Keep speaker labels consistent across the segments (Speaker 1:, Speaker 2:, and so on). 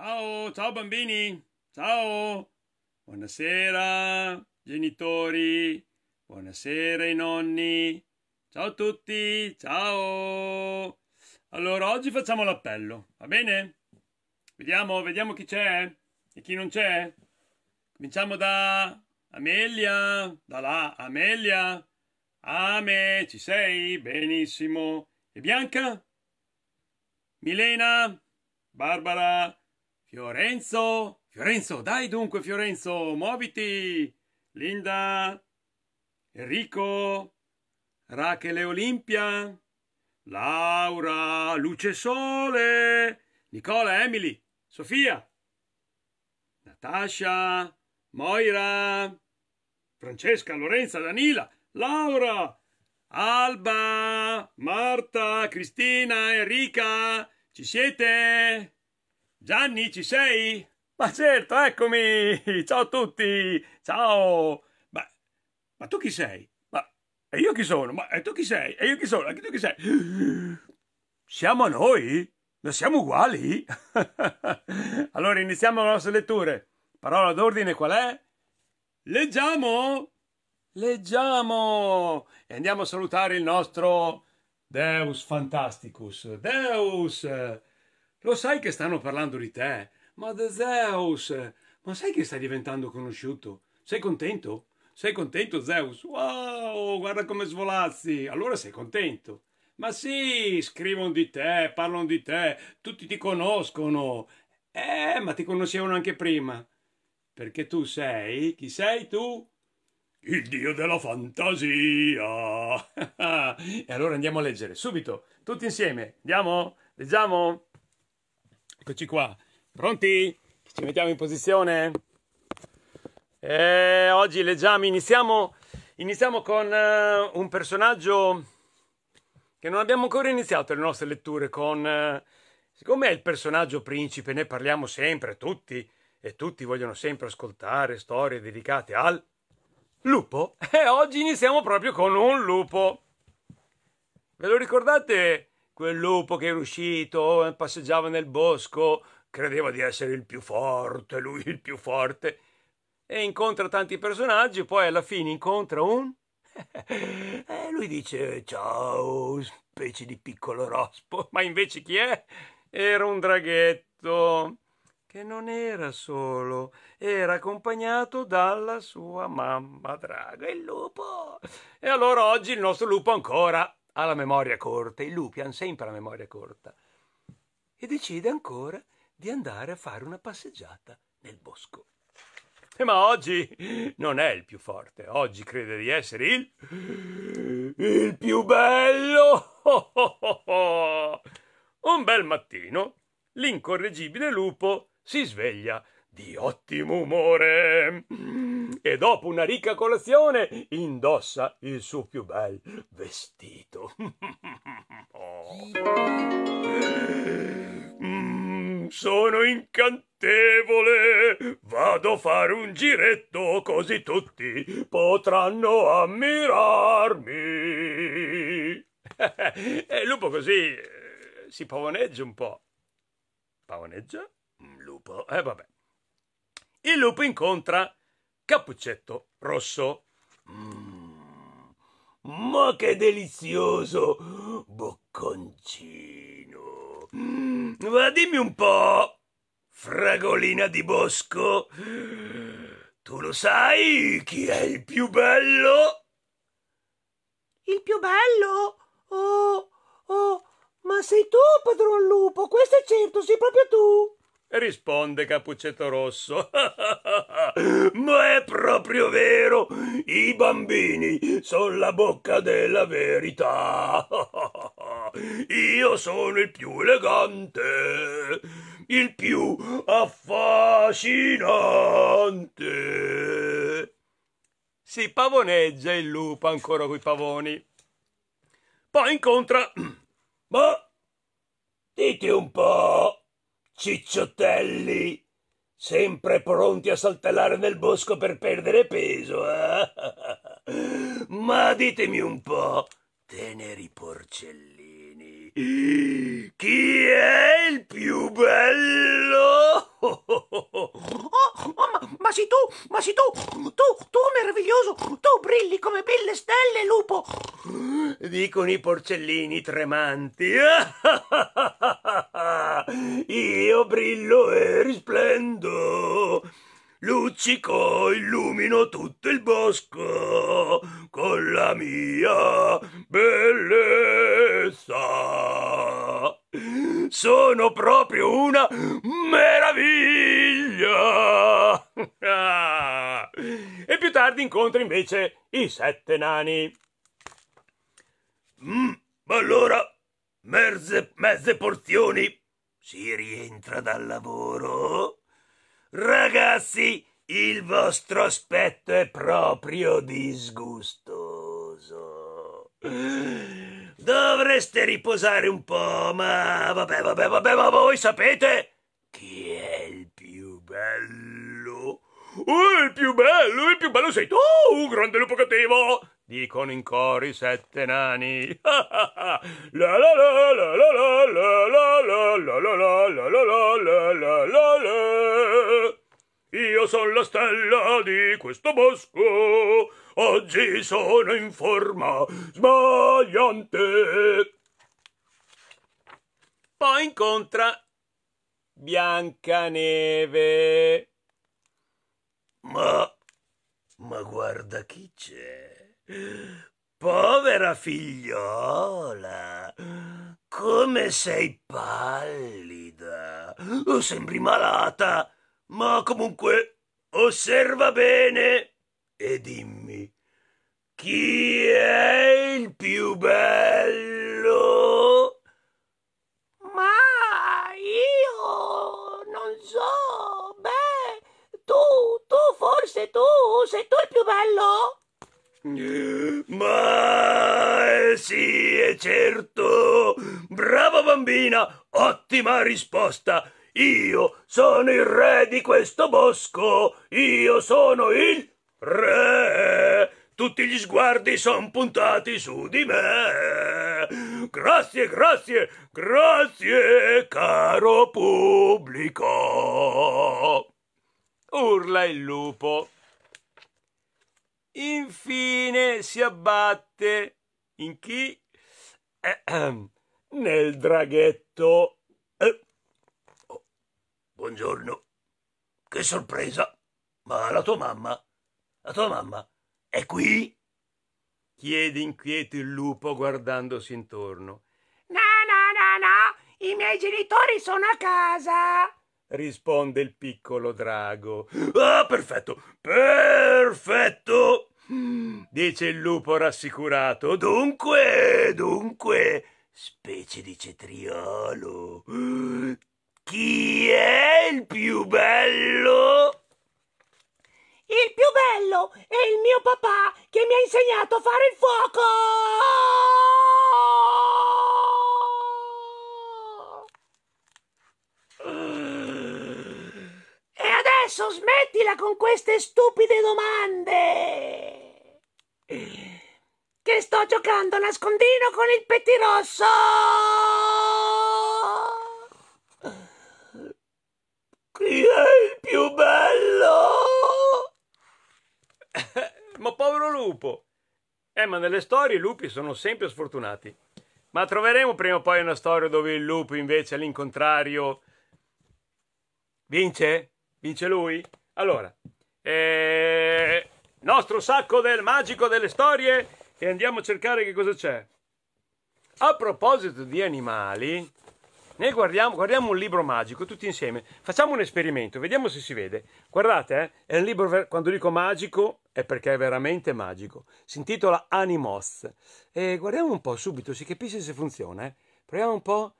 Speaker 1: Ciao, ciao bambini, ciao, buonasera genitori, buonasera i nonni, ciao a tutti, ciao. Allora, oggi facciamo l'appello, va bene? Vediamo, vediamo chi c'è e chi non c'è. Cominciamo da Amelia, da là, Amelia, Ame, ci sei? Benissimo. E Bianca? Milena? Barbara? Fiorenzo! Fiorenzo, dai dunque, Fiorenzo, muoviti! Linda! Enrico! Rachele Olimpia! Laura! Luce Sole! Nicola, Emily, Sofia! Natascia! Moira! Francesca, Lorenza, Danila, Laura! Alba! Marta! Cristina! Enrica! Ci siete? Gianni, ci sei? Ma certo, eccomi! Ciao a tutti! Ciao! Ma, ma tu chi sei? Ma e io chi sono? Ma e tu chi sei? E io chi sono? E tu chi sei? Siamo noi? Non siamo uguali? allora iniziamo le nostre letture. Parola d'ordine qual è? Leggiamo! Leggiamo! E andiamo a salutare il nostro Deus Fantasticus. Deus! Lo sai che stanno parlando di te? Ma The Zeus! Ma sai che stai diventando conosciuto? Sei contento? Sei contento, Zeus? Wow, guarda come svolazzi! Allora sei contento. Ma sì, scrivono di te, parlano di te, tutti ti conoscono. Eh, ma ti conoscevano anche prima. Perché tu sei? Chi sei tu? Il dio della fantasia! e allora andiamo a leggere subito, tutti insieme. Andiamo? Leggiamo? Eccoci qua, pronti? Ci mettiamo in posizione? E eh, oggi leggiamo, iniziamo, iniziamo con uh, un personaggio che non abbiamo ancora iniziato le nostre letture con... Uh, siccome è il personaggio principe, ne parliamo sempre, tutti, e tutti vogliono sempre ascoltare storie dedicate al lupo, e oggi iniziamo proprio con un lupo. Ve lo ricordate Quel lupo che era uscito e passeggiava nel bosco credeva di essere il più forte, lui il più forte. E incontra tanti personaggi, poi alla fine incontra un... e lui dice, ciao, specie di piccolo rospo. Ma invece chi è? Era un draghetto che non era solo, era accompagnato dalla sua mamma draga, il lupo. E allora oggi il nostro lupo ancora ha la memoria corta, i lupi hanno sempre la memoria corta, e decide ancora di andare a fare una passeggiata nel bosco. Eh, ma oggi non è il più forte, oggi crede di essere il, il più bello. Un bel mattino l'incorreggibile lupo si sveglia di ottimo umore e dopo una ricca colazione indossa il suo più bel vestito. Mm, sono incantevole, vado a fare un giretto così tutti potranno ammirarmi. e il lupo così eh, si pavoneggia un po'. Pavoneggia? Mm, lupo? Eh vabbè. Il lupo incontra Cappuccetto Rosso. Mm, ma che delizioso bocconcino. Mm, ma dimmi un po', fragolina di bosco, tu lo sai chi è il più bello? Il più bello? Oh, oh, ma sei tu, padron lupo, questo è certo, sei proprio tu. Risponde Capuccetto Rosso. Ma è proprio vero, i bambini sono la bocca della verità. Io sono il più elegante, il più affascinante. Si pavoneggia il lupo ancora coi pavoni. Poi incontra... Ma... Dite un po' cicciottelli, sempre pronti a saltellare nel bosco per perdere peso. Eh? Ma ditemi un po', teneri porcellini chi è il più bello? Oh, oh, Ma, ma, sei tu, ma sei tu, tu, tu meraviglioso, tu brilli come mille stelle, lupo. Dicono i porcellini tremanti. Io brillo e risplendo. Luccico, illumino tutto il bosco con la mia bellezza. Sono proprio una meraviglia! e più tardi incontro invece i sette nani. Mm, allora, mezze, mezze porzioni, si rientra dal lavoro? Ragazzi, il vostro aspetto è proprio disgustoso. Dovreste riposare un po', ma vabbè, vabbè, vabbè, ma voi sapete chi è il più bello? Oh, il più bello, il più bello sei tu, grande lupo cattivo! dicono in coro i sette nani. Io sono la stella di questo bosco, oggi sono in forma sbagliante. Poi incontra Biancaneve. Ma, ma guarda chi c'è. Povera figliola, come sei pallida. O oh, sembri malata, ma comunque osserva bene e dimmi chi è il più bello? Ma io non so. Beh, tu, tu forse tu sei tu il più bello? Ma sì, è certo! Brava bambina, ottima risposta! Io sono il re di questo bosco! Io sono il re! Tutti gli sguardi son puntati su di me! Grazie, grazie, grazie, caro pubblico! Urla il lupo infine si abbatte in chi? Eh, nel draghetto. Eh. Oh, buongiorno. Che sorpresa. Ma la tua mamma? La tua mamma è qui? chiede inquieto il lupo guardandosi intorno. No, no, no, no. I miei genitori sono a casa risponde il piccolo drago. Ah, perfetto, perfetto, dice il lupo rassicurato. Dunque, dunque, specie di cetriolo, chi è il più bello? Il più bello è il mio papà che mi ha insegnato a fare il fuoco! Adesso smettila con queste stupide domande! Che sto giocando a nascondino con il pettirosso! Chi è il più bello? ma povero lupo! Eh, ma nelle storie i lupi sono sempre sfortunati. Ma troveremo prima o poi una storia dove il lupo invece all'incontrario vince? Vince lui? Allora, eh, nostro sacco del magico delle storie e andiamo a cercare che cosa c'è. A proposito di animali, noi guardiamo, guardiamo, un libro magico tutti insieme. Facciamo un esperimento, vediamo se si vede. Guardate, eh, è un libro, ver- quando dico magico, è perché è veramente magico. Si intitola Animos. E guardiamo un po' subito, si capisce se funziona. Eh. Proviamo un po'.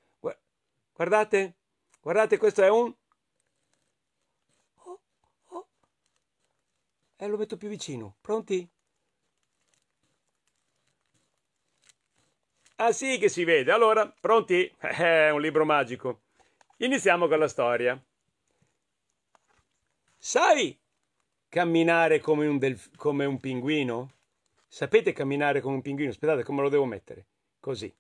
Speaker 1: Guardate, guardate, questo è un e eh, lo metto più vicino. Pronti? Ah sì che si vede. Allora, pronti? È un libro magico. Iniziamo con la storia. Sai camminare come un, delf- come un pinguino? Sapete camminare come un pinguino? Aspettate, come lo devo mettere? Così.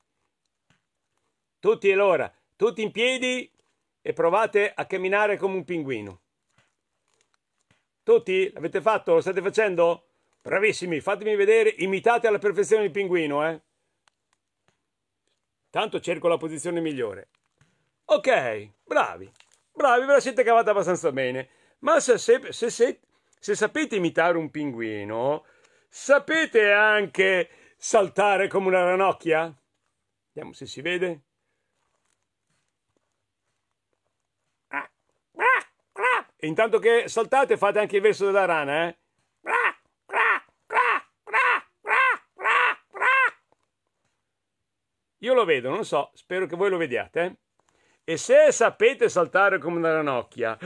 Speaker 1: Tutti e l'ora, tutti in piedi e provate a camminare come un pinguino. Tutti? L'avete fatto? Lo state facendo? Bravissimi, fatemi vedere, imitate alla perfezione il pinguino, eh? Tanto cerco la posizione migliore. Ok, bravi, bravi, ve la siete cavata abbastanza bene. Ma se, se, se, se sapete imitare un pinguino, sapete anche saltare come una ranocchia? Vediamo se si vede. E intanto che saltate fate anche il verso della rana, eh? Io lo vedo, non so, spero che voi lo vediate. Eh? E se sapete saltare come una ranocchia,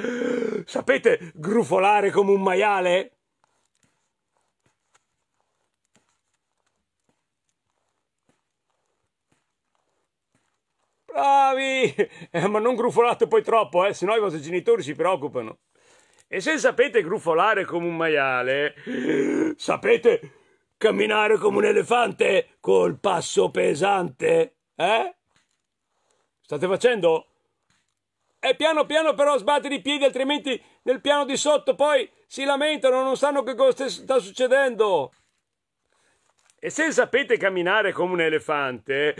Speaker 1: sapete grufolare come un maiale? Bravi! Eh, ma non grufolate poi troppo, eh, sennò i vostri genitori si preoccupano. E se sapete grufolare come un maiale, sapete camminare come un elefante col passo pesante, eh? State facendo? E piano piano però sbattere i piedi, altrimenti nel piano di sotto poi si lamentano, non sanno che cosa sta succedendo. E se sapete camminare come un elefante,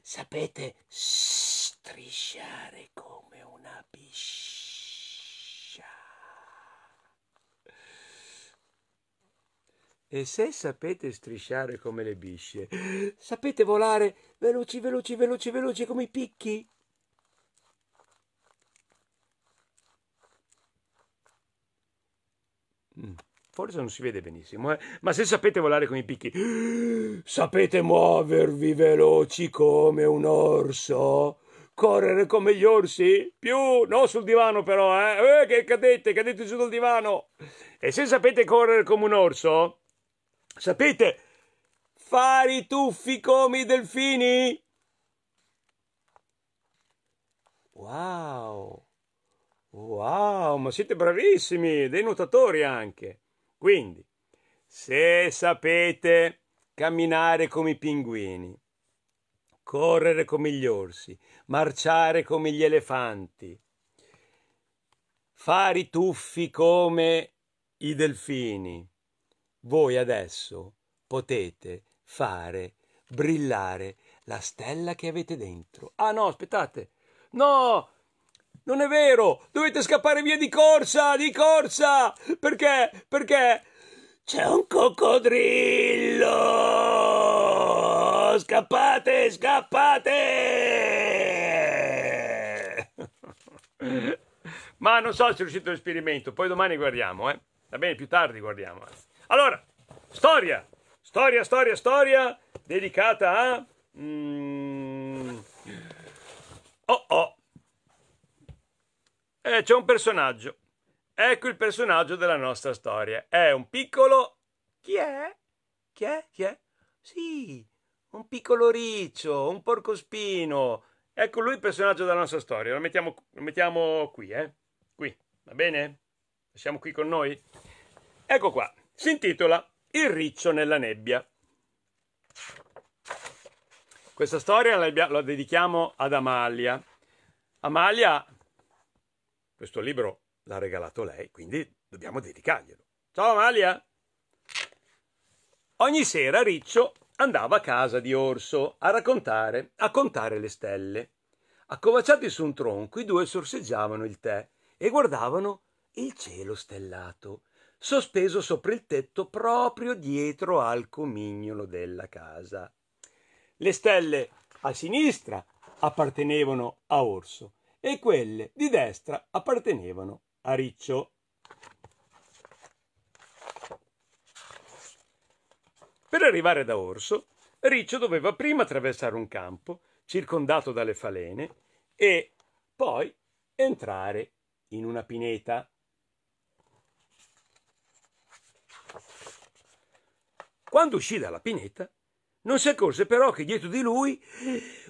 Speaker 1: sapete strisciare come una biscia. E se sapete strisciare come le bisce, sapete volare veloci, veloci, veloci, veloci come i picchi. Mm. Forse non si vede benissimo, eh? ma se sapete volare con i picchi, sapete muovervi veloci come un orso, correre come gli orsi, più, non sul divano però, eh? eh che cadete, cadete giù dal divano. E se sapete correre come un orso, sapete fare i tuffi come i delfini. Wow! Wow, ma siete bravissimi, dei nuotatori anche. Quindi, se sapete camminare come i pinguini, correre come gli orsi, marciare come gli elefanti, fare i tuffi come i delfini, voi adesso potete fare brillare la stella che avete dentro. Ah no, aspettate! No, non è vero! Dovete scappare via di corsa! Di corsa! Perché? Perché? C'è un coccodrillo! Scappate! Scappate! Ma non so se è riuscito l'esperimento, poi domani guardiamo, eh? Va bene, più tardi guardiamo. Eh. Allora, storia! Storia, storia, storia dedicata a... Mm... Oh oh! eh, c'è un personaggio. Ecco il personaggio della nostra storia. È un piccolo... Chi è? Chi è? Chi è? Sì, un piccolo riccio, un porcospino. Ecco lui il personaggio della nostra storia. Lo mettiamo, lo mettiamo qui, eh? Qui, va bene? Siamo qui con noi? Ecco qua. Si intitola Il riccio nella nebbia. Questa storia la dedichiamo ad Amalia. Amalia questo libro l'ha regalato lei, quindi dobbiamo dedicarglielo. Ciao Amalia! Ogni sera Riccio andava a casa di Orso a raccontare, a contare le stelle. Accovacciati su un tronco, i due sorseggiavano il tè e guardavano il cielo stellato, sospeso sopra il tetto proprio dietro al comignolo della casa. Le stelle a sinistra appartenevano a Orso, e quelle di destra appartenevano a Riccio. Per arrivare da Orso, Riccio doveva prima attraversare un campo circondato dalle falene e poi entrare in una pineta. Quando uscì dalla pineta, non si accorse però che dietro di lui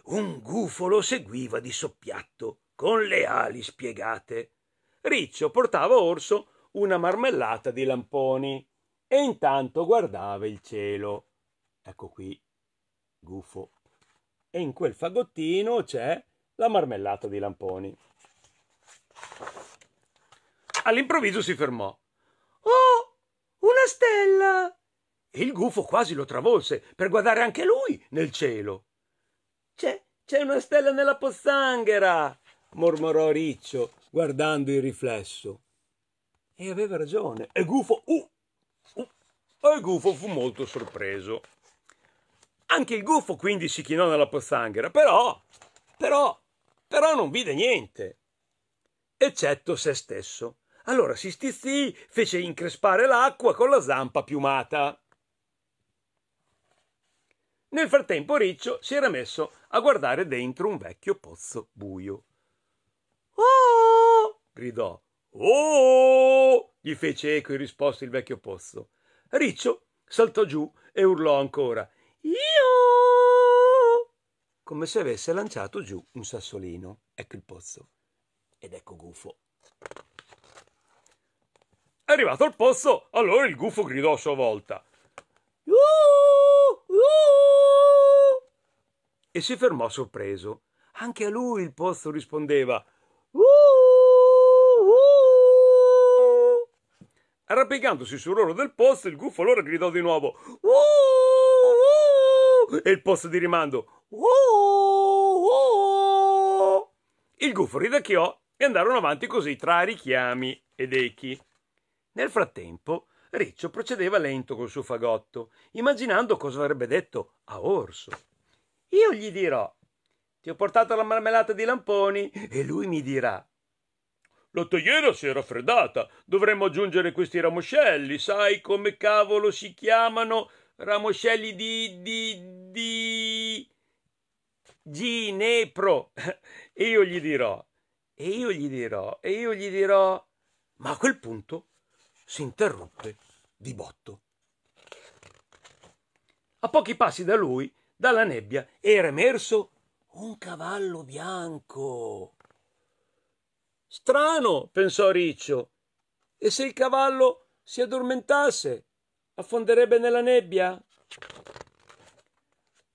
Speaker 1: un gufo lo seguiva di soppiatto con le ali spiegate. Riccio portava orso una marmellata di lamponi e intanto guardava il cielo. Ecco qui, gufo. E in quel fagottino c'è la marmellata di lamponi. All'improvviso si fermò. Oh, una stella! E il gufo quasi lo travolse per guardare anche lui nel cielo. C'è, c'è una stella nella pozzanghera! mormorò Riccio, guardando il riflesso. E aveva ragione. E Gufo, uh, uh, e Gufo fu molto sorpreso. Anche il Gufo quindi si chinò nella pozzanghera, però, però, però non vide niente, eccetto se stesso. Allora si stizzì, fece increspare l'acqua con la zampa piumata. Nel frattempo Riccio si era messo a guardare dentro un vecchio pozzo buio. Oh! gridò. Oh! gli fece eco in risposta il vecchio pozzo. Riccio saltò giù e urlò ancora. Io! come se avesse lanciato giù un sassolino. Ecco il pozzo. Ed ecco Gufo. Arrivato al pozzo, allora il gufo gridò a sua volta. Uh, uh! E si fermò sorpreso. Anche a lui il pozzo rispondeva. Arrampicandosi sul rolo del post, il gufo allora gridò di nuovo uh, uh, e il post di rimando uh, Il gufo ridacchiò e andarono avanti così tra richiami ed echi. Nel frattempo, Riccio procedeva lento col suo fagotto, immaginando cosa avrebbe detto a Orso. Io gli dirò: Ti ho portato la marmellata di lamponi e lui mi dirà: la tagliera si è raffreddata dovremmo aggiungere questi ramoscelli sai come cavolo si chiamano ramoscelli di di di ginepro e io gli dirò e io gli dirò e io gli dirò ma a quel punto si interruppe di botto a pochi passi da lui dalla nebbia era emerso un cavallo bianco Strano, pensò Riccio. E se il cavallo si addormentasse, affonderebbe nella nebbia?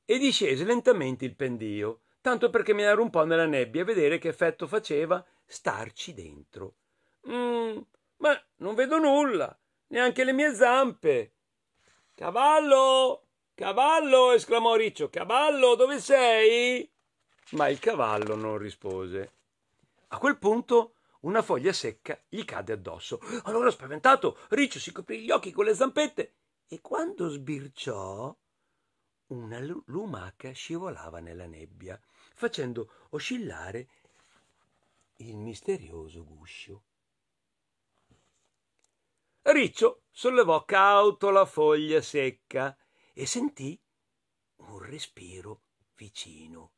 Speaker 1: E discese lentamente il pendio, tanto per camminare un po' nella nebbia e vedere che effetto faceva starci dentro. Mm, ma non vedo nulla, neanche le mie zampe. Cavallo! Cavallo! esclamò Riccio. Cavallo, dove sei? Ma il cavallo non rispose. A quel punto una foglia secca gli cade addosso. Allora, spaventato, Riccio si coprì gli occhi con le zampette e quando sbirciò, una lumaca scivolava nella nebbia, facendo oscillare il misterioso guscio. Riccio sollevò cauto la foglia secca e sentì un respiro vicino.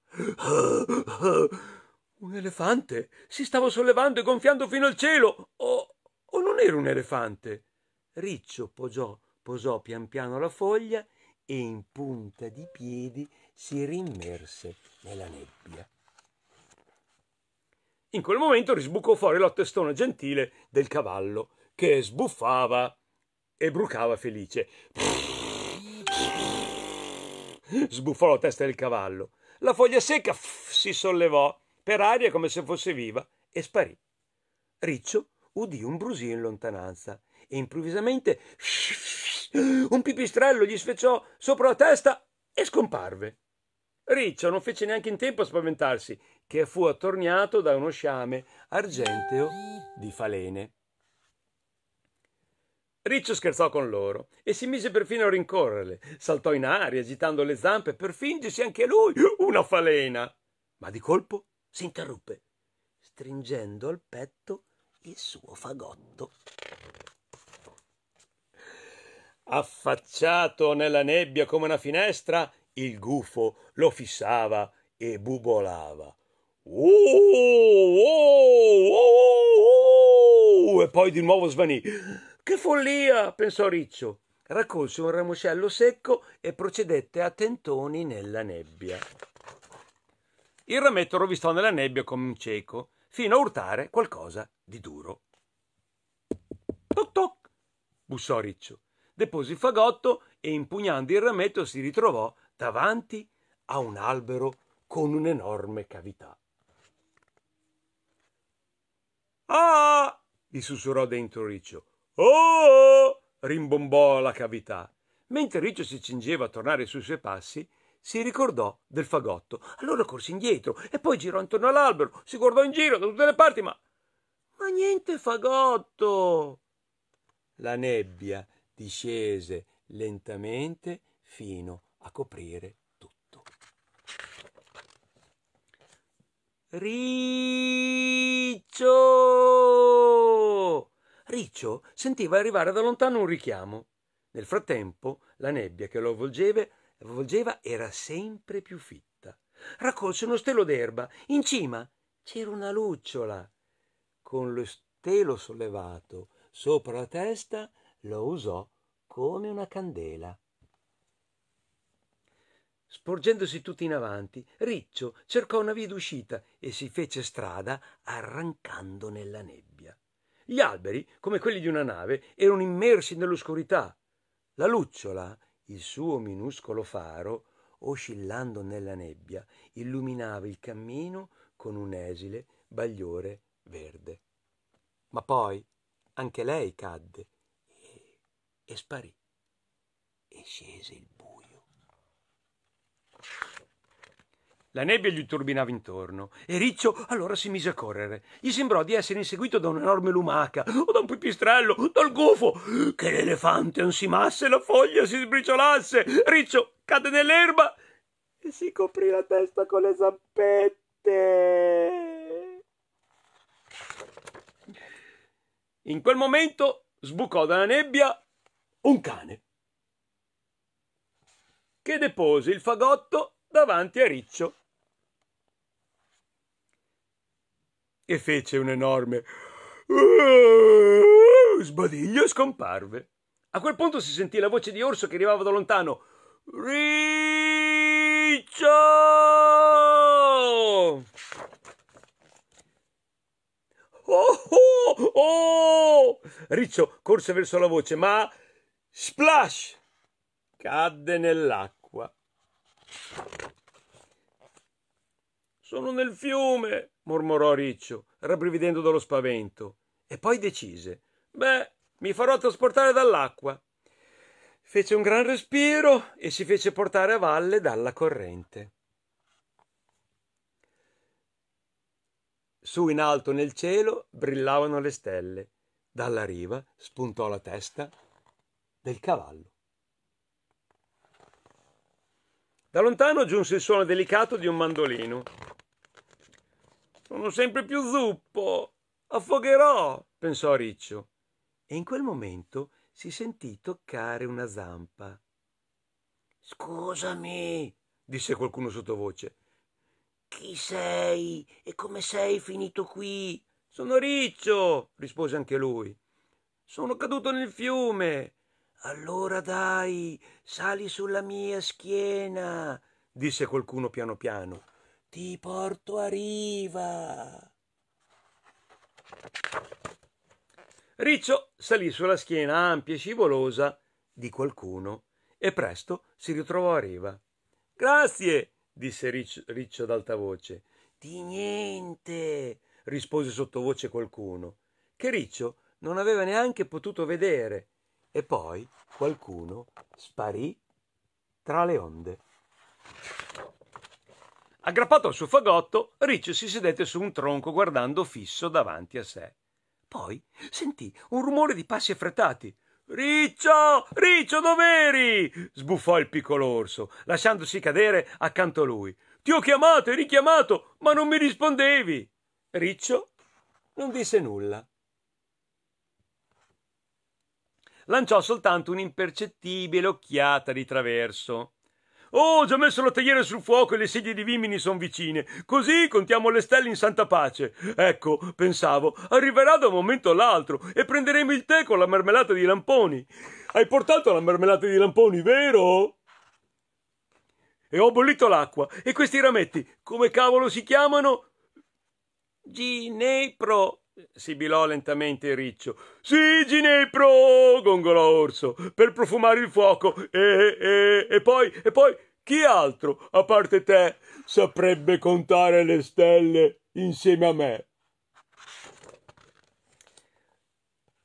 Speaker 1: Un elefante si stava sollevando e gonfiando fino al cielo. O, o non era un elefante? Riccio posò, posò pian piano la foglia e in punta di piedi si rimmerse nella nebbia. In quel momento risbucò fuori la testona gentile del cavallo, che sbuffava e brucava felice. Sbuffò la testa del cavallo. La foglia secca si sollevò per aria come se fosse viva e sparì. Riccio udì un brusio in lontananza e improvvisamente un pipistrello gli sfeciò sopra la testa e scomparve. Riccio non fece neanche in tempo a spaventarsi, che fu attorniato da uno sciame argenteo di falene. Riccio scherzò con loro e si mise perfino a rincorrerle. Saltò in aria agitando le zampe per fingersi anche lui una falena. Ma di colpo si interruppe, stringendo al petto il suo fagotto. Affacciato nella nebbia come una finestra, il gufo lo fissava e bubolava. Oh, oh, oh, e poi di nuovo svanì. Che follia! pensò Riccio. Raccolse un ramoscello secco e procedette a tentoni nella nebbia. Il rametto rovistò nella nebbia come un cieco, fino a urtare qualcosa di duro. Toc toc! bussò Riccio. Depose il fagotto e impugnando il rametto si ritrovò davanti a un albero con un'enorme cavità. Ah! gli sussurrò dentro Riccio. Oh! rimbombò la cavità. Mentre Riccio si cingeva a tornare sui suoi passi, si ricordò del fagotto. Allora corse indietro e poi girò intorno all'albero, si guardò in giro da tutte le parti, ma... Ma niente fagotto! La nebbia discese lentamente fino a coprire tutto. Riccio! Riccio sentiva arrivare da lontano un richiamo. Nel frattempo la nebbia che lo avvolgeva volgeva era sempre più fitta. Raccolse uno stelo d'erba. In cima c'era una lucciola. Con lo stelo sollevato sopra la testa lo usò come una candela. Sporgendosi tutti in avanti, Riccio cercò una via d'uscita e si fece strada arrancando nella nebbia. Gli alberi, come quelli di una nave, erano immersi nell'oscurità. La lucciola il suo minuscolo faro, oscillando nella nebbia, illuminava il cammino con un esile bagliore verde. Ma poi anche lei cadde e, e sparì e scese il La nebbia gli turbinava intorno e Riccio allora si mise a correre. Gli sembrò di essere inseguito da un'enorme lumaca o da un pipistrello, dal gufo. Che l'elefante ansimasse la foglia si sbriciolasse. Riccio cadde nell'erba e si coprì la testa con le zampette. In quel momento sbucò dalla nebbia un cane che depose il fagotto davanti a Riccio. e fece un enorme sbadiglio e scomparve. A quel punto si sentì la voce di Orso che arrivava da lontano. Riccio! Oh, oh, oh! Riccio corse verso la voce, ma splash! Cadde nell'acqua. Sono nel fiume, mormorò Riccio, rabbrividendo dallo spavento. E poi decise. Beh, mi farò trasportare dall'acqua. Fece un gran respiro e si fece portare a valle dalla corrente. Su in alto nel cielo brillavano le stelle. Dalla riva spuntò la testa del cavallo. Da lontano giunse il suono delicato di un mandolino. Sono sempre più zuppo. Affogherò, pensò Riccio. E in quel momento si sentì toccare una zampa. Scusami, disse qualcuno sottovoce. Chi sei e come sei finito qui? Sono Riccio, rispose anche lui. Sono caduto nel fiume. Allora dai, sali sulla mia schiena, disse qualcuno piano piano. Ti porto a riva. Riccio salì sulla schiena ampia e scivolosa di qualcuno e presto si ritrovò a riva. Grazie, disse Riccio, Riccio ad alta voce. Di niente, rispose sottovoce qualcuno, che Riccio non aveva neanche potuto vedere. E poi qualcuno sparì tra le onde. Aggrappato al suo fagotto, Riccio si sedette su un tronco guardando fisso davanti a sé. Poi sentì un rumore di passi affrettati. Riccio, Riccio, dov'eri? sbuffò il piccolo orso, lasciandosi cadere accanto a lui. Ti ho chiamato e richiamato, ma non mi rispondevi. Riccio non disse nulla. Lanciò soltanto un'impercettibile occhiata di traverso Oh, ho già messo la tagliera sul fuoco e le sedie di Vimini sono vicine. Così contiamo le stelle in santa pace. Ecco, pensavo, arriverà da un momento all'altro e prenderemo il tè con la marmellata di lamponi. Hai portato la marmellata di lamponi, vero? E ho bollito l'acqua. E questi rametti, come cavolo si chiamano? Ginepro sibilò lentamente il Riccio. Sì, Ginepro! gongolò Orso, per profumare il fuoco. E, e, e poi, e poi, chi altro, a parte te, saprebbe contare le stelle insieme a me?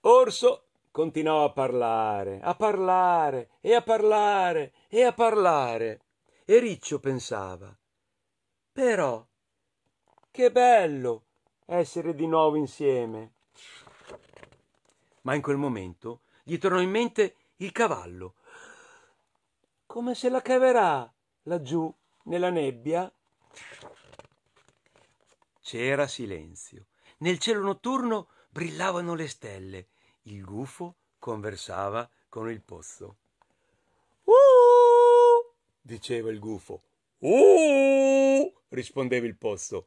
Speaker 1: Orso continuò a parlare, a parlare, e a parlare, e a parlare. E Riccio pensava. Però, che bello! essere di nuovo insieme. Ma in quel momento gli tornò in mente il cavallo. Come se la caverà laggiù nella nebbia? C'era silenzio. Nel cielo notturno brillavano le stelle. Il gufo conversava con il pozzo. Uh! diceva il gufo. Uh! rispondeva il pozzo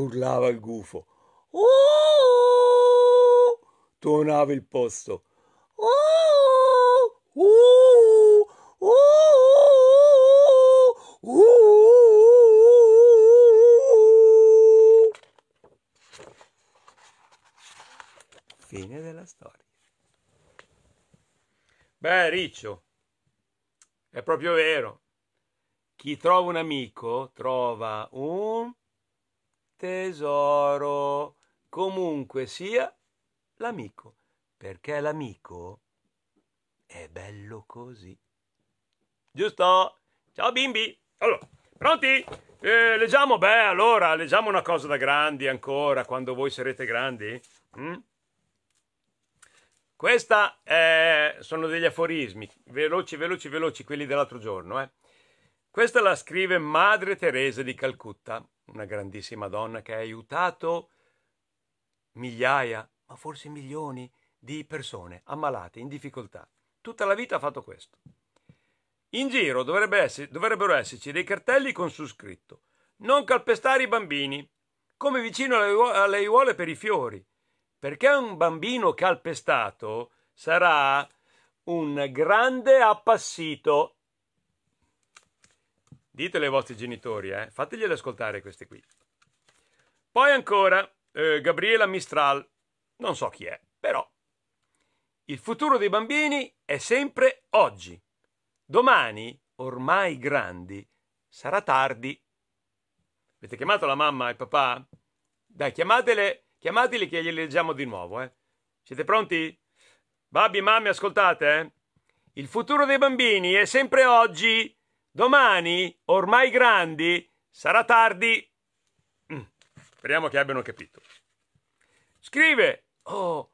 Speaker 1: urlava il gufo. Oh! tuonava il posto. Oh! Uh! Oh! Uh! Fine della storia. Beh, Riccio, è proprio vero. Chi trova un amico trova un tesoro, comunque sia l'amico, perché l'amico è bello così. Giusto? Ciao bimbi! Allora, pronti? Eh, leggiamo, beh, allora, leggiamo una cosa da grandi ancora, quando voi sarete grandi. Mm? Questa è... sono degli aforismi, veloci, veloci, veloci, quelli dell'altro giorno, eh. Questa la scrive Madre Teresa di Calcutta, una grandissima donna che ha aiutato migliaia, ma forse milioni di persone ammalate, in difficoltà. Tutta la vita ha fatto questo. In giro dovrebbe esserci, dovrebbero esserci dei cartelli con su scritto non calpestare i bambini, come vicino alle aiuole per i fiori, perché un bambino calpestato sarà un grande appassito Ditelo ai vostri genitori, eh? fategliele ascoltare queste qui. Poi ancora, eh, Gabriela Mistral, non so chi è, però. Il futuro dei bambini è sempre oggi. Domani, ormai grandi, sarà tardi. Avete chiamato la mamma e il papà? Dai, chiamatele, chiamateli che gli leggiamo di nuovo, eh. Siete pronti? Babbi, mamme, ascoltate, eh? Il futuro dei bambini è sempre oggi. Domani, ormai grandi, sarà tardi. Mm, speriamo che abbiano capito. Scrive, oh,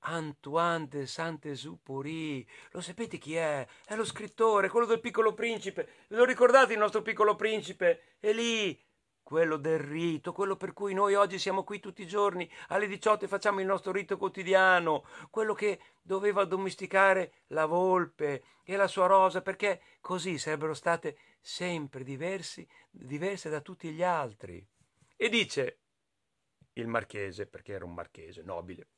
Speaker 1: Antoine de Saint-Exupéry, lo sapete chi è? È lo scrittore, quello del piccolo principe. lo ricordate il nostro piccolo principe? È lì, quello del rito, quello per cui noi oggi siamo qui tutti i giorni alle 18 e facciamo il nostro rito quotidiano, quello che doveva domesticare la volpe e la sua rosa, perché così sarebbero state sempre diversi, diverse da tutti gli altri. E dice il marchese, perché era un marchese nobile,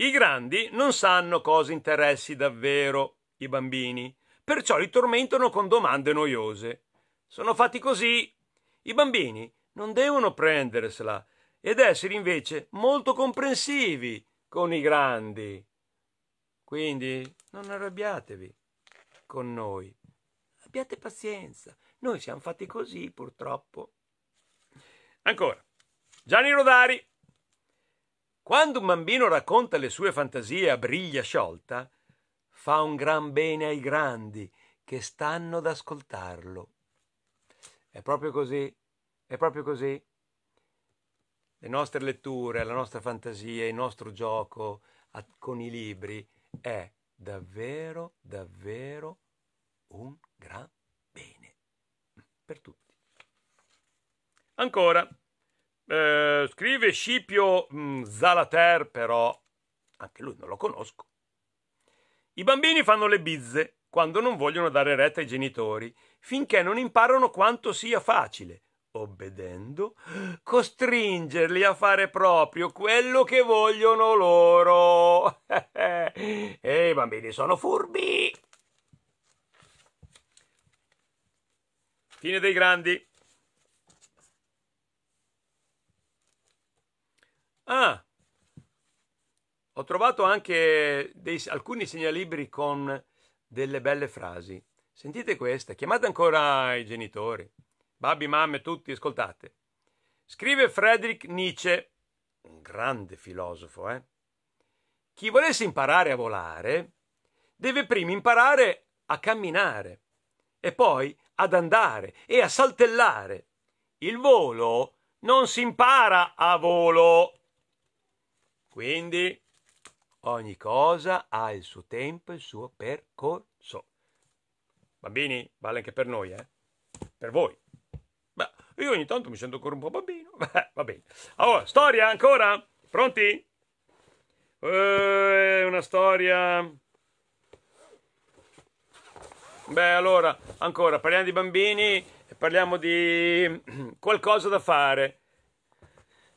Speaker 1: i grandi non sanno cosa interessi davvero i bambini, perciò li tormentano con domande noiose. Sono fatti così i bambini non devono prendersela ed essere invece molto comprensivi con i grandi. Quindi non arrabbiatevi con noi. Abbiate pazienza, noi siamo fatti così purtroppo. Ancora, Gianni Rodari. Quando un bambino racconta le sue fantasie a briglia sciolta, fa un gran bene ai grandi che stanno ad ascoltarlo. È proprio così, è proprio così. Le nostre letture, la nostra fantasia, il nostro gioco a, con i libri è davvero, davvero un gran bene per tutti. Ancora, eh, scrive Scipio mh, mm, Zalater, però anche lui non lo conosco. I bambini fanno le bizze quando non vogliono dare retta ai genitori, finché non imparano quanto sia facile, obbedendo, costringerli a fare proprio quello che vogliono loro. e i bambini sono furbi. Fine dei grandi. Ah, ho trovato anche dei, alcuni segnalibri con delle belle frasi. Sentite questa, chiamate ancora i genitori, babbi, mamme, tutti, ascoltate. Scrive Friedrich Nietzsche, un grande filosofo, eh? Chi volesse imparare a volare deve prima imparare a camminare e poi ad andare e a saltellare. Il volo non si impara a volo. Quindi Ogni cosa ha il suo tempo, il suo percorso. Bambini, vale anche per noi, eh? Per voi. Beh, io ogni tanto mi sento ancora un po' bambino. Beh, va bene. Allora, storia ancora? Pronti? Eh, una storia... Beh, allora, ancora, parliamo di bambini, e parliamo di qualcosa da fare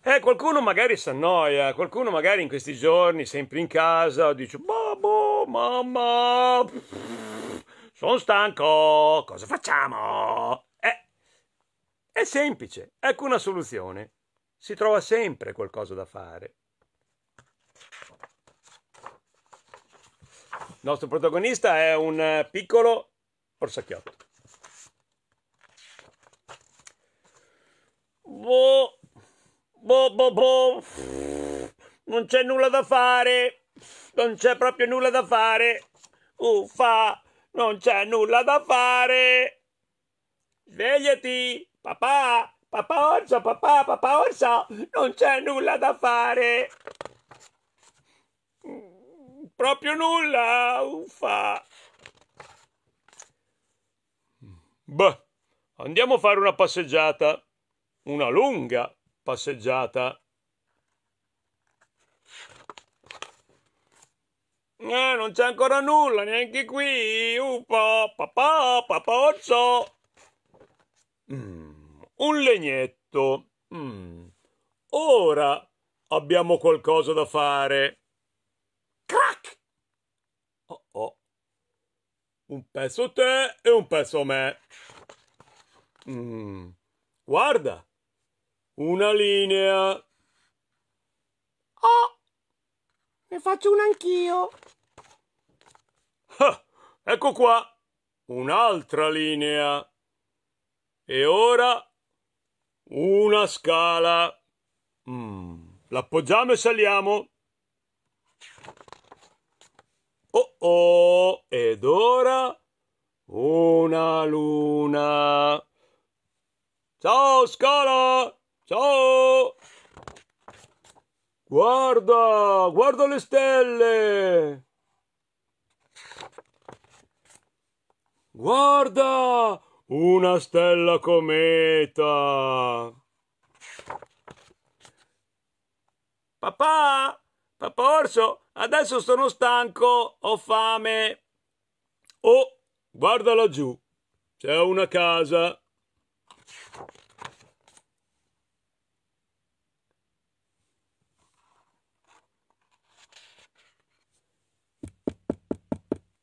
Speaker 1: eh, qualcuno magari si annoia, eh. qualcuno magari in questi giorni, sempre in casa, dice Babbo, mamma, sono stanco, cosa facciamo? Eh, è semplice, ecco una soluzione. Si trova sempre qualcosa da fare. Il nostro protagonista è un eh, piccolo orsacchiotto. Boh Boh, boh, boh. Non c'è nulla da fare. Non c'è proprio nulla da fare. Uffa, non c'è nulla da fare. Svegliati, papà. Papà Orso, papà, papà Orso, non c'è nulla da fare. Proprio nulla, uffa. Beh, andiamo a fare una passeggiata. Una lunga passeggiata. Eh, non c'è ancora nulla, neanche qui. Upa, papà, papoccio. Mm, un legnetto. Mm. Ora abbiamo qualcosa da fare. Crack! Oh, oh. Un pezzo a te e un pezzo a me. Mm. Guarda, una linea. Oh! Ne faccio una anch'io. Ah, ecco qua. Un'altra linea. E ora una scala. Mm. L'appoggiamo e saliamo. Oh oh, ed ora una luna. Ciao, scala! Ciao! Guarda, guarda le stelle! Guarda, una stella cometa! Papà, papà Orso, adesso sono stanco, ho fame. Oh, guarda laggiù, c'è una casa.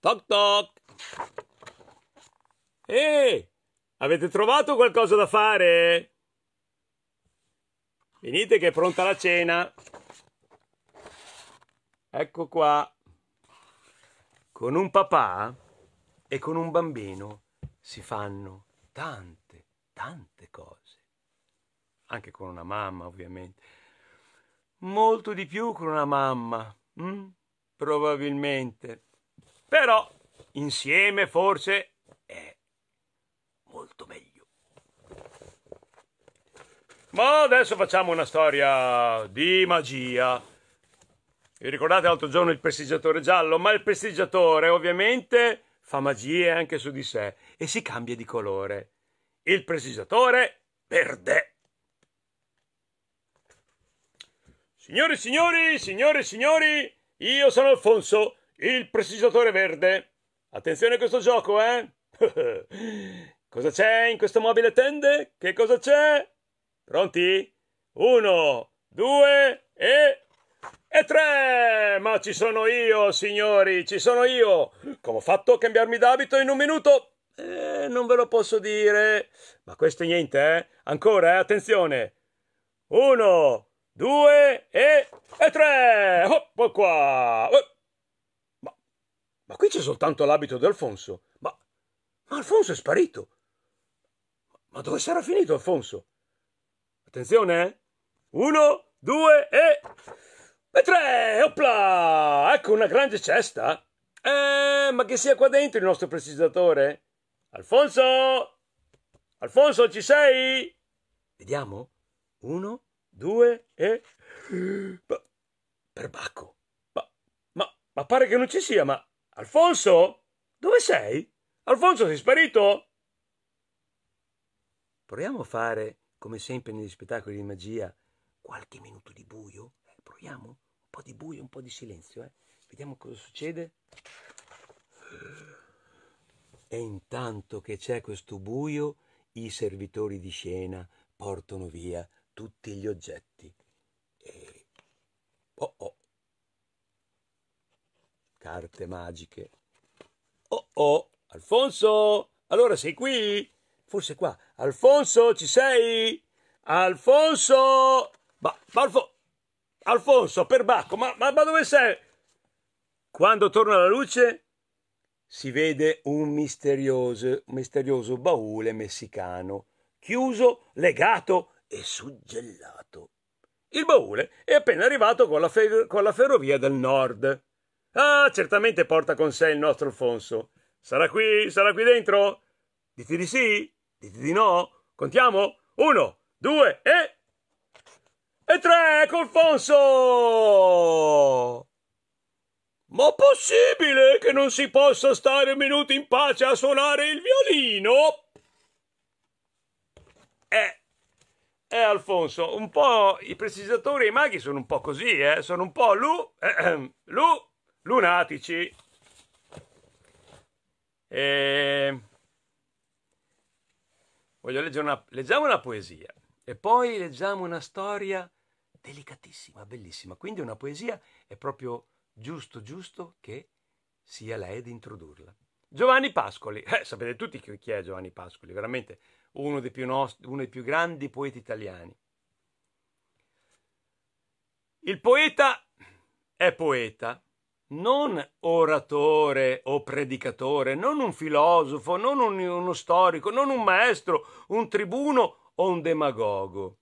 Speaker 1: Toc toc. Ehi, avete trovato qualcosa da fare? Venite che è pronta la cena. Ecco qua. Con un papà e con un bambino si fanno tante, tante cose. Anche con una mamma, ovviamente. Molto di più con una mamma, hm? probabilmente. Però insieme forse è molto meglio. Ma adesso facciamo una storia di magia. Vi ricordate l'altro giorno il prestigiatore giallo? Ma il prestigiatore ovviamente fa magie anche su di sé e si cambia di colore. Il prestigiatore perde. Signori e signori, signore e signori, io sono Alfonso il precisatore verde. Attenzione a questo gioco, eh? cosa c'è in questo mobile tende? Che cosa c'è? Pronti? Uno, due e... E tre! Ma ci sono io, signori, ci sono io! Come ho fatto a cambiarmi d'abito in un minuto? Eh, non ve lo posso dire. Ma questo è niente, eh? Ancora, eh? Attenzione! Uno, due e... E tre! Hop qua! Oh. Ma qui c'è soltanto l'abito di Alfonso. Ma, ma Alfonso è sparito. Ma dove sarà finito Alfonso? Attenzione, eh. Uno, due e... E tre! Opla! Ecco una grande cesta. Eh, ma che sia qua dentro il nostro precisatore? Alfonso! Alfonso, ci sei? Vediamo. Uno, due e... Ma, perbacco. Ma, ma, ma pare che non ci sia, ma... Alfonso? Dove sei? Alfonso sei sparito? Proviamo a fare, come sempre negli spettacoli di magia, qualche minuto di buio. Eh, proviamo un po' di buio, un po' di silenzio. Eh. Vediamo cosa succede. E intanto che c'è questo buio, i servitori di scena portano via tutti gli oggetti. E... Oh oh, carte magiche. Oh oh, Alfonso, allora sei qui? Forse qua. Alfonso, ci sei? Alfonso! Ma, ma Alfo... Alfonso, perbacco, ma, ma, ma dove sei? Quando torna la luce si vede un misterioso, misterioso baule messicano, chiuso, legato e suggellato. Il baule è appena arrivato con la, fer con la ferrovia del nord. Ah, certamente porta con sé il nostro Alfonso. Sarà qui, sarà qui dentro? Dite di sì? Dite di no? Contiamo? Uno, due e... E tre, Colfonso! Ecco Ma possibile che non si possa stare un minuto in pace a suonare il violino? Eh, eh, Alfonso, un po' i precisatori e i maghi sono un po' così, eh? Sono un po' lu, eh, ehm, lu, lunatici. E... Ehm, voglio leggere una... Leggiamo una poesia e poi leggiamo una storia delicatissima, bellissima. Quindi una poesia è proprio giusto, giusto che sia lei ad introdurla. Giovanni Pascoli, eh, sapete tutti chi è Giovanni Pascoli, veramente uno dei più, nost- uno dei più grandi poeti italiani. Il poeta è poeta non oratore o predicatore, non un filosofo, non un, uno storico, non un maestro, un tribuno o un demagogo,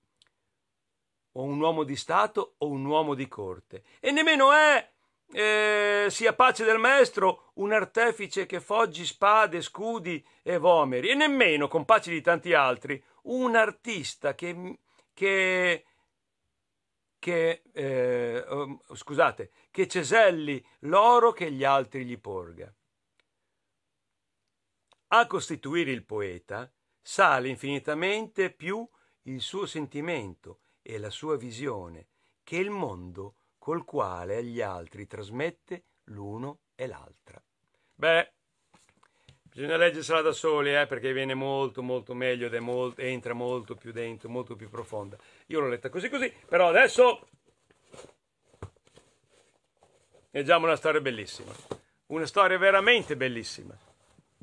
Speaker 1: o un uomo di Stato o un uomo di corte. E nemmeno è, eh, sia pace del maestro, un artefice che foggi spade, scudi e vomeri, e nemmeno, con pace di tanti altri, un artista che, che che, eh, um, scusate, che ceselli l'oro che gli altri gli porga. A costituire il poeta sale infinitamente più il suo sentimento e la sua visione che il mondo col quale agli altri trasmette l'uno e l'altra. Beh, Bisogna leggersela da soli, eh, perché viene molto molto meglio ed molto, entra molto più dentro, molto più profonda. Io l'ho letta così così, però adesso leggiamo una storia bellissima. Una storia veramente bellissima,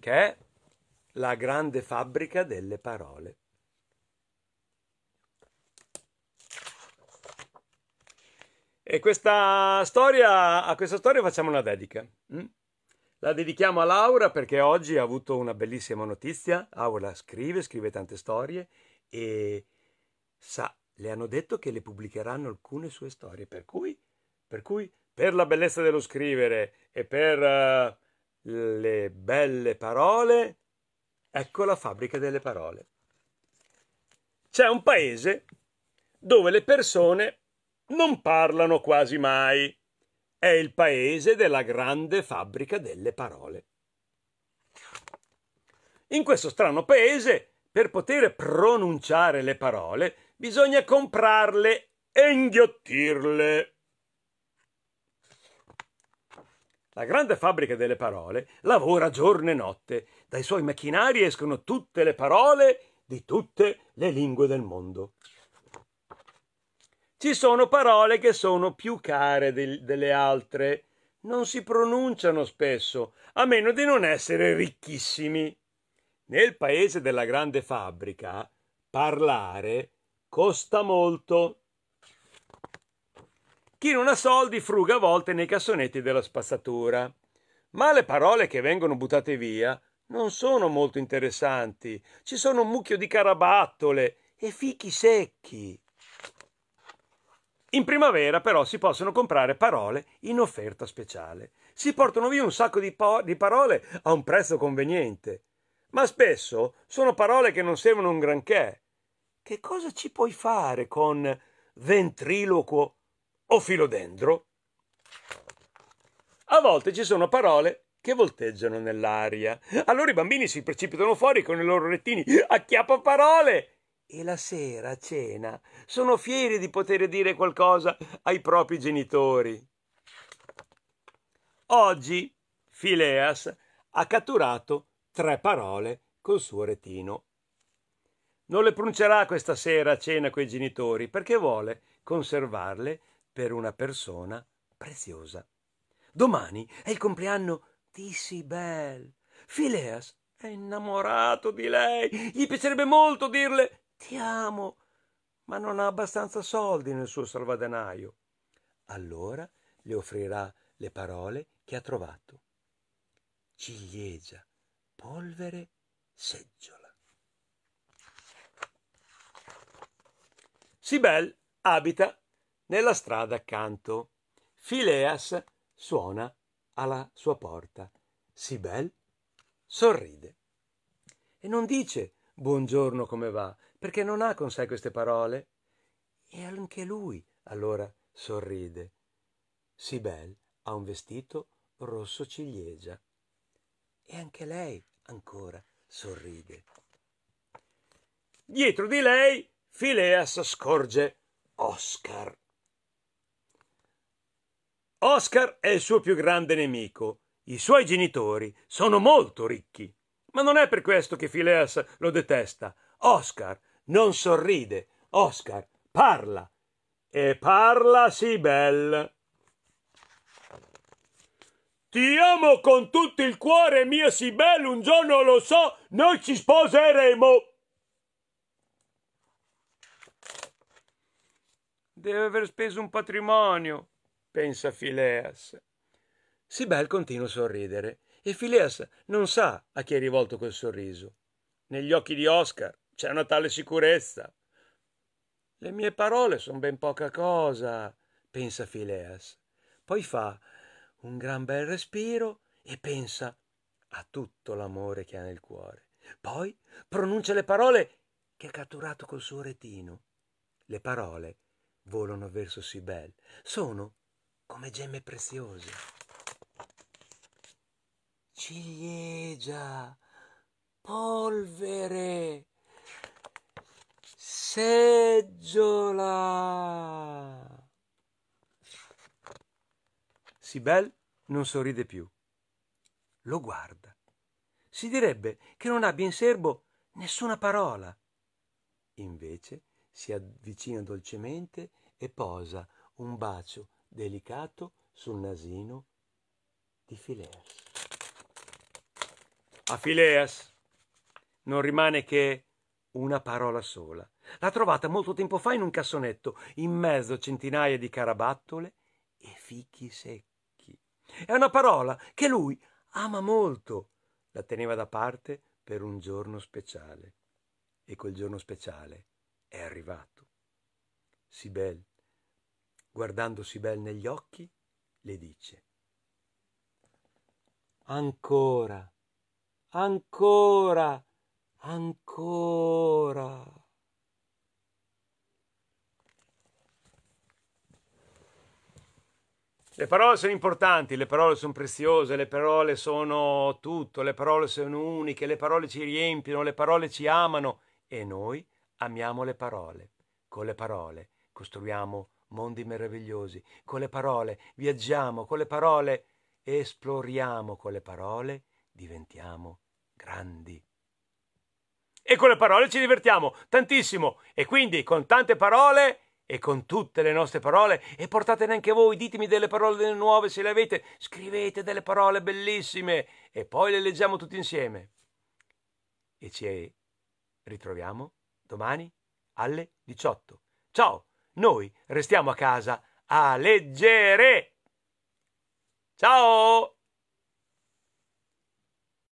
Speaker 1: che è la grande fabbrica delle parole. E questa storia, a questa storia facciamo una dedica. Hm? La dedichiamo a Laura perché oggi ha avuto una bellissima notizia. Laura scrive, scrive tante storie e sa, le hanno detto che le pubblicheranno alcune sue storie, per cui, per, cui, per la bellezza dello scrivere e per uh, le belle parole, ecco la fabbrica delle parole. C'è un paese dove le persone non parlano quasi mai è il paese della grande fabbrica delle parole. In questo strano paese, per poter pronunciare le parole, bisogna comprarle e inghiottirle. La grande fabbrica delle parole lavora giorno e notte. Dai suoi macchinari escono tutte le parole di tutte le lingue del mondo. Ci sono parole che sono più care del, delle altre, non si pronunciano spesso, a meno di non essere ricchissimi. Nel paese della grande fabbrica, parlare costa molto. Chi non ha soldi fruga a volte nei cassonetti della spazzatura. Ma le parole che vengono buttate via non sono molto interessanti. Ci sono un mucchio di carabattole e fichi secchi. In primavera però si possono comprare parole in offerta speciale. Si portano via un sacco di, po- di parole a un prezzo conveniente, ma spesso sono parole che non servono un granché. Che cosa ci puoi fare con ventriloquo o filodendro? A volte ci sono parole che volteggiano nell'aria. Allora i bambini si precipitano fuori con i loro rettini, acchiappa parole e la sera a cena sono fieri di poter dire qualcosa ai propri genitori. Oggi Phileas ha catturato tre parole col suo retino. Non le pronuncerà questa sera a cena coi genitori perché vuole conservarle per una persona preziosa. Domani è il compleanno di Sibel. Phileas è innamorato di lei. Gli piacerebbe molto dirle ti amo, ma non ha abbastanza soldi nel suo salvadanaio. Allora le offrirà le parole che ha trovato. Ciliegia, polvere, seggiola. Sibel abita nella strada accanto. Phileas suona alla sua porta. Sibel sorride e non dice buongiorno come va, perché non ha con sé queste parole. E anche lui allora sorride. Sibel ha un vestito rosso ciliegia e anche lei ancora sorride. Dietro di lei Phileas scorge Oscar. Oscar è il suo più grande nemico. I suoi genitori sono molto ricchi, ma non è per questo che Phileas lo detesta. Oscar non sorride. Oscar, parla. E parla Sibel. Ti amo con tutto il cuore, mia Sibel, un giorno lo so, noi ci sposeremo. Deve aver speso un patrimonio, pensa Phileas. Sibel continua a sorridere e Phileas non sa a chi è rivolto quel sorriso. Negli occhi di Oscar c'è una tale sicurezza. Le mie parole sono ben poca cosa, pensa Phileas. Poi fa un gran bel respiro e pensa a tutto l'amore che ha nel cuore. Poi pronuncia le parole che ha catturato col suo retino. Le parole volano verso Sibel. Sono come gemme preziose. Ciliegia, polvere, seggiola. Sibel non sorride più. Lo guarda. Si direbbe che non abbia in serbo nessuna parola. Invece si avvicina dolcemente e posa un bacio delicato sul nasino di Phileas. A Phileas non rimane che una parola sola. L'ha trovata molto tempo fa in un cassonetto, in mezzo a centinaia di carabattole e fichi secchi. È una parola che lui ama molto. La teneva da parte per un giorno speciale. E quel giorno speciale è arrivato. Sibel, guardando Sibel negli occhi, le dice Ancora, ancora ancora. Le parole sono importanti, le parole sono preziose, le parole sono tutto, le parole sono uniche, le parole ci riempiono, le parole ci amano e noi amiamo le parole. Con le parole costruiamo mondi meravigliosi, con le parole viaggiamo, con le parole esploriamo, con le parole diventiamo grandi e con le parole ci divertiamo tantissimo. E quindi con tante parole e con tutte le nostre parole e portatene anche voi, ditemi delle parole nuove se le avete, scrivete delle parole bellissime e poi le leggiamo tutti insieme. E ci ritroviamo domani alle 18. Ciao, noi restiamo a casa a leggere. Ciao!